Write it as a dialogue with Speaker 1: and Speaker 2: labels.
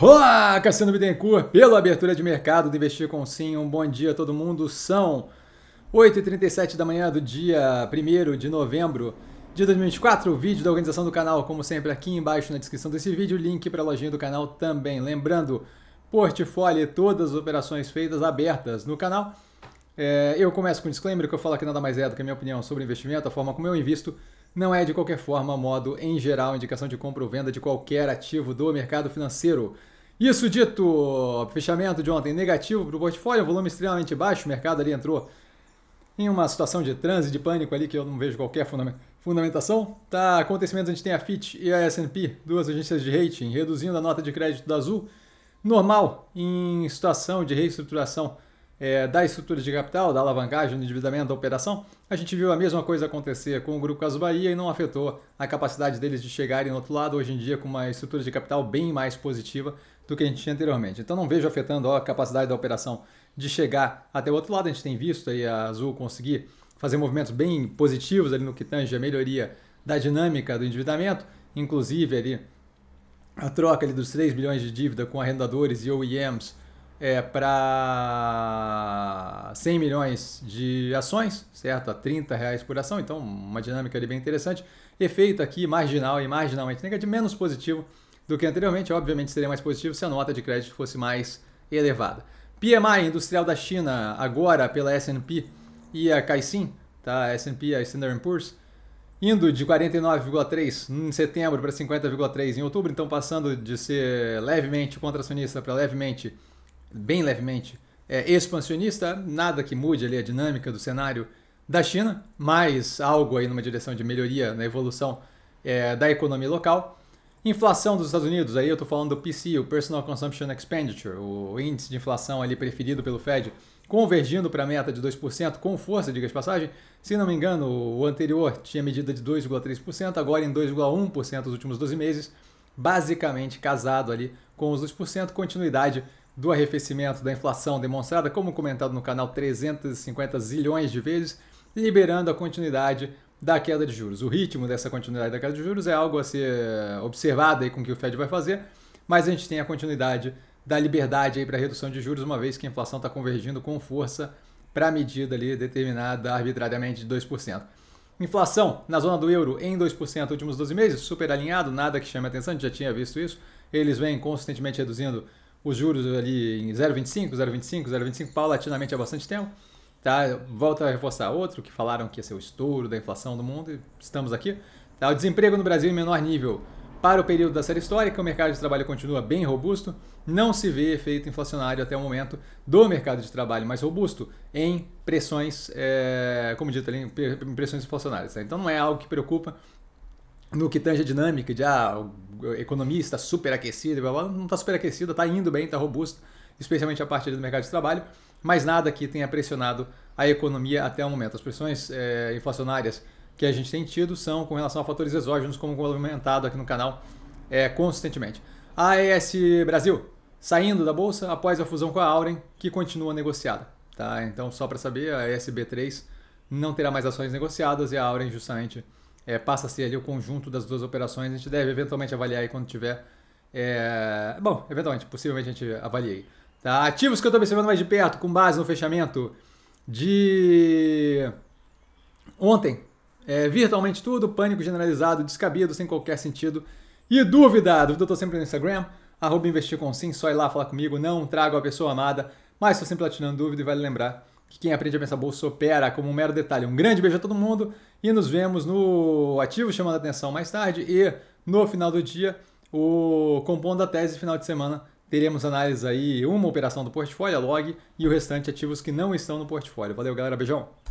Speaker 1: Olá, Cassiano Bittencourt, pela abertura de mercado do Investir com Sim. Um bom dia a todo mundo. São 8h37 da manhã do dia 1 de novembro de 2024. O vídeo da organização do canal, como sempre, aqui embaixo na descrição desse vídeo. Link para a lojinha do canal também. Lembrando, portfólio e todas as operações feitas abertas no canal. É, eu começo com um disclaimer que eu falo que nada mais é do que a minha opinião sobre investimento, a forma como eu invisto não é de qualquer forma, modo em geral, indicação de compra ou venda de qualquer ativo do mercado financeiro. Isso dito, fechamento de ontem negativo para o portfólio, volume extremamente baixo, o mercado ali entrou em uma situação de transe, de pânico ali, que eu não vejo qualquer fundamentação. Tá, acontecimentos, a gente tem a Fitch e a S&P, duas agências de rating, reduzindo a nota de crédito da Azul. Normal, em situação de reestruturação é, da estrutura de capital, da alavancagem, do endividamento, da operação, a gente viu a mesma coisa acontecer com o Grupo Caso Bahia e não afetou a capacidade deles de chegarem no outro lado hoje em dia com uma estrutura de capital bem mais positiva do que a gente tinha anteriormente. Então não vejo afetando a capacidade da operação de chegar até o outro lado. A gente tem visto aí a Azul conseguir fazer movimentos bem positivos ali no que tange a melhoria da dinâmica do endividamento, inclusive ali a troca ali dos 3 bilhões de dívida com arrendadores e OEMs é, para 100 milhões de ações, certo? A 30 reais por ação, então uma dinâmica ali bem interessante. Efeito aqui marginal e marginalmente negativo, menos positivo do que anteriormente, obviamente seria mais positivo se a nota de crédito fosse mais elevada. PMI industrial da China agora pela S&P e a Caixin, tá? S&P e a Standard Poor's, indo de 49,3 em setembro para 50,3 em outubro, então passando de ser levemente contracionista para levemente bem levemente, é, expansionista, nada que mude ali a dinâmica do cenário da China, mas algo aí numa direção de melhoria na evolução é, da economia local. Inflação dos Estados Unidos, aí eu estou falando do PC o Personal Consumption Expenditure, o índice de inflação ali preferido pelo Fed, convergindo para a meta de 2% com força, diga de passagem. Se não me engano, o anterior tinha medida de 2,3%, agora em 2,1% nos últimos 12 meses, basicamente casado ali com os 2%, continuidade do arrefecimento da inflação demonstrada, como comentado no canal 350 zilhões de vezes, liberando a continuidade da queda de juros. O ritmo dessa continuidade da queda de juros é algo a ser observado aí com o que o Fed vai fazer, mas a gente tem a continuidade da liberdade aí para redução de juros, uma vez que a inflação está convergindo com força para a medida ali determinada arbitrariamente de 2%. Inflação na zona do euro em 2% últimos 12 meses, super alinhado, nada que chame a atenção, a gente já tinha visto isso. Eles vêm consistentemente reduzindo os juros ali em 0,25, 0,25, 0,25 paulatinamente há bastante tempo. Tá? Volta a reforçar outro que falaram que ia ser o estouro da inflação do mundo e estamos aqui. Tá? O desemprego no Brasil em menor nível para o período da série histórica, o mercado de trabalho continua bem robusto, não se vê efeito inflacionário até o momento do mercado de trabalho mais robusto em pressões, é, como dito ali, pressões inflacionárias. Tá? Então não é algo que preocupa, no que tange a dinâmica de ah, economia está superaquecida, não está superaquecida, está indo bem, está robusta, especialmente a partir do mercado de trabalho, mas nada que tenha pressionado a economia até o momento. As pressões é, inflacionárias que a gente tem tido são com relação a fatores exógenos, como comentado aqui no canal é, consistentemente. A AES Brasil saindo da bolsa após a fusão com a Auren, que continua negociada. Tá? Então, só para saber, a esb 3 não terá mais ações negociadas e a Auren justamente é, passa a ser ali o conjunto das duas operações. A gente deve eventualmente avaliar aí quando tiver. É... Bom, eventualmente, possivelmente a gente avalie. Tá? Ativos que eu estou observando mais de perto, com base no fechamento de ontem. É, virtualmente tudo, pânico generalizado, descabido, sem qualquer sentido. E dúvida, eu estou sempre no Instagram, arroba investir com sim, só ir lá falar comigo, não trago a pessoa amada, mas estou sempre latinando dúvida e vale lembrar que quem aprende a pensar bolsa opera como um mero detalhe. Um grande beijo a todo mundo e nos vemos no ativo chamando a atenção mais tarde e no final do dia, o compondo a tese final de semana, teremos análise aí uma operação do portfólio, a log e o restante ativos que não estão no portfólio. Valeu, galera, beijão.